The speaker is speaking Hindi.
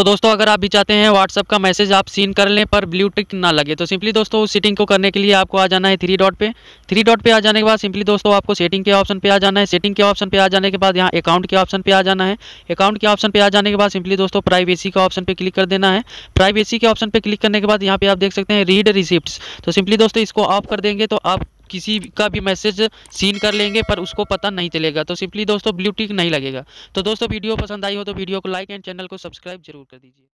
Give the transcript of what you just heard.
तो दोस्तों अगर आप भी चाहते हैं व्हाट्सअप का मैसेज आप सीन कर लें पर ब्लू टिक ना लगे तो सिंपली दोस्तों उस सेटिंग को करने के लिए आपको आ जाना है थ्री डॉट पे थ्री डॉट पे आ जाने के बाद सिंपली दोस्तों आपको सेटिंग के ऑप्शन पे आ जाना है सेटिंग के ऑप्शन पे आ जाने के बाद यहाँ अकाउंट के ऑप्शन पे आ जाना है अकाउंट के ऑप्शन पे आ जाने के बाद सिंपली दोस्तों प्राइवेसी का ऑप्शन पर क्लिक कर देना है प्राइवेसी के ऑप्शन पर क्लिक करने के बाद यहाँ पे आप देख सकते हैं रीड रिसिप्ट तो सिंपली दोस्तों इसको ऑफ कर देंगे तो आप किसी का भी मैसेज सीन कर लेंगे पर उसको पता नहीं चलेगा तो सिंपली दोस्तों ब्लू टिक नहीं लगेगा तो दोस्तों वीडियो पसंद आई हो तो वीडियो को लाइक एंड चैनल को सब्सक्राइब जरूर कर दीजिए